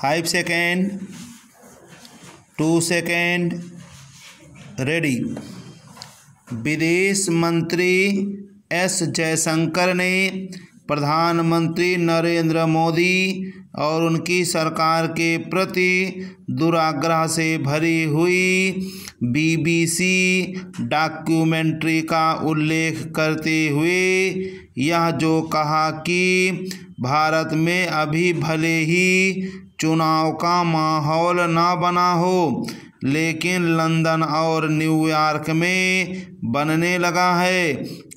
five second two second ready विदेश मंत्री S Jaishankar ने प्रधानमंत्री नरेंद्र मोदी और उनकी सरकार के प्रति दुराग्रह से भरी हुई बीबीसी डॉक्यूमेंट्री का उल्लेख करते हुए यह जो कहा कि भारत में अभी भले ही चुनाव का माहौल ना बना हो लेकिन लंदन और न्यूयॉर्क में बनने लगा है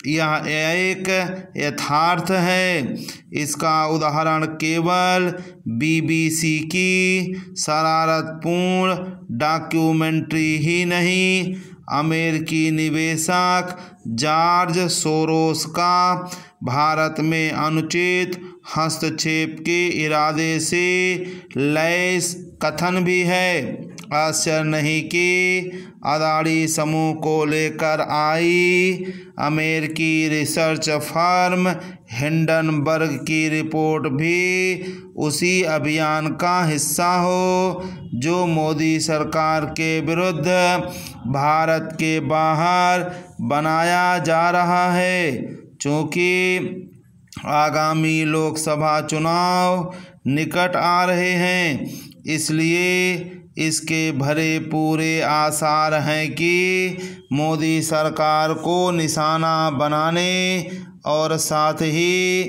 यह एक यथार्थ है इसका उदाहरण केवल बीबीसी की शरारतपूर्ण डॉक्यूमेंट्री ही नहीं अमेरिकी निवेशक जॉर्ज सोरोस का भारत में अनुचित हस्तक्षेप के इरादे से लैस कथन भी है आश्चर्य नहीं कि अदाड़ी समूह को लेकर आई अमेरिकी रिसर्च फर्म हिंडनबर्ग की रिपोर्ट भी उसी अभियान का हिस्सा हो जो मोदी सरकार के विरुद्ध भारत के बाहर बनाया जा रहा है चूँकि आगामी लोकसभा चुनाव निकट आ रहे हैं इसलिए इसके भरे पूरे आसार हैं कि मोदी सरकार को निशाना बनाने और साथ ही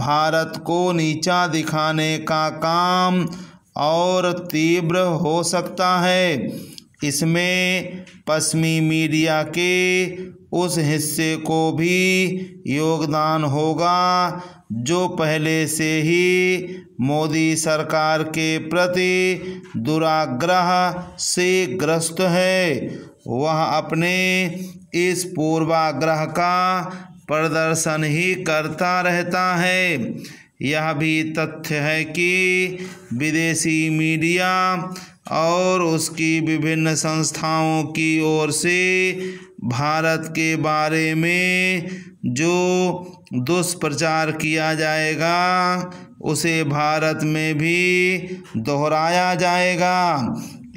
भारत को नीचा दिखाने का काम और तीव्र हो सकता है इसमें पश्चिमी मीडिया के उस हिस्से को भी योगदान होगा जो पहले से ही मोदी सरकार के प्रति दुराग्रह से ग्रस्त है वह अपने इस पूर्वाग्रह का प्रदर्शन ही करता रहता है यह भी तथ्य है कि विदेशी मीडिया और उसकी विभिन्न संस्थाओं की ओर से भारत के बारे में जो दुष्प्रचार किया जाएगा उसे भारत में भी दोहराया जाएगा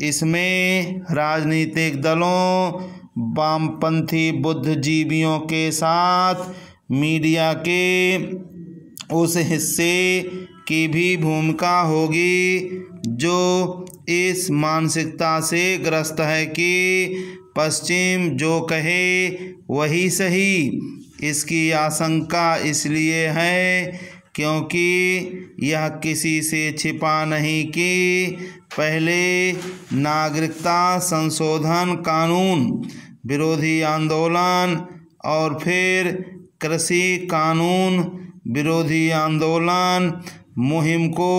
इसमें राजनीतिक दलों वामपंथी बुद्धिजीवियों के साथ मीडिया के उस हिस्से की भी भूमिका होगी जो इस मानसिकता से ग्रस्त है कि पश्चिम जो कहे वही सही इसकी आशंका इसलिए है क्योंकि यह किसी से छिपा नहीं कि पहले नागरिकता संशोधन कानून विरोधी आंदोलन और फिर कृषि कानून विरोधी आंदोलन मुहिम को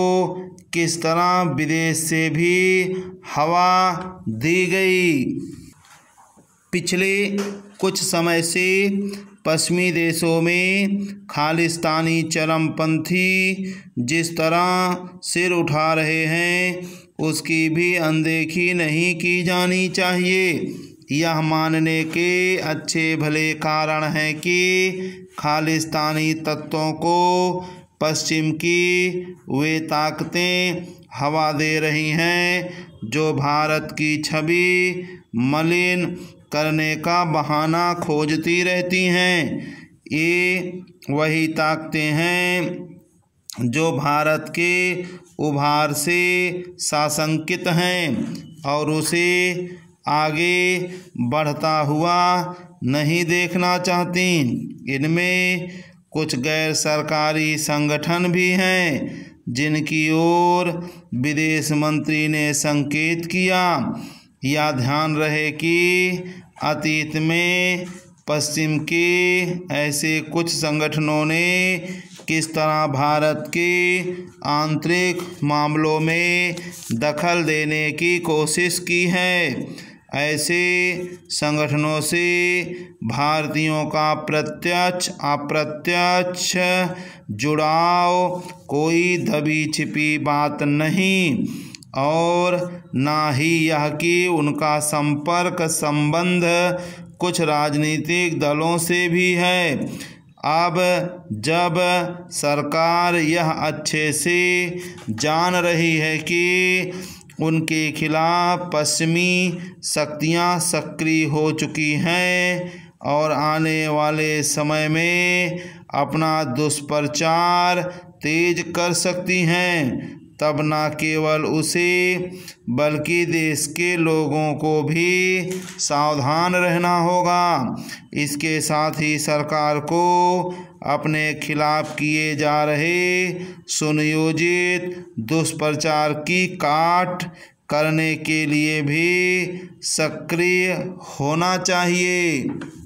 किस तरह विदेश से भी हवा दी गई पिछले कुछ समय से पश्चिमी देशों में खालिस्तानी चरमपंथी जिस तरह सिर उठा रहे हैं उसकी भी अनदेखी नहीं की जानी चाहिए यह मानने के अच्छे भले कारण हैं कि खालिस्तानी तत्वों को पश्चिम की वे ताकतें हवा दे रही हैं जो भारत की छवि मलिन करने का बहाना खोजती रहती हैं ये वही ताकतें हैं जो भारत के उभार से शासंकित हैं और उसे आगे बढ़ता हुआ नहीं देखना चाहती इनमें कुछ गैर सरकारी संगठन भी हैं जिनकी ओर विदेश मंत्री ने संकेत किया या ध्यान रहे कि अतीत में पश्चिम के ऐसे कुछ संगठनों ने किस तरह भारत के आंतरिक मामलों में दखल देने की कोशिश की है ऐसे संगठनों से भारतीयों का प्रत्यक्ष अप्रत्यक्ष जुड़ाव कोई दबी छिपी बात नहीं और ना ही यह कि उनका संपर्क संबंध कुछ राजनीतिक दलों से भी है अब जब सरकार यह अच्छे से जान रही है कि उनके खिलाफ पश्चिमी शक्तियां सक्रिय हो चुकी हैं और आने वाले समय में अपना दुष्प्रचार तेज कर सकती हैं तब न केवल उसे बल्कि देश के लोगों को भी सावधान रहना होगा इसके साथ ही सरकार को अपने खिलाफ किए जा रहे सुनियोजित दुष्प्रचार की काट करने के लिए भी सक्रिय होना चाहिए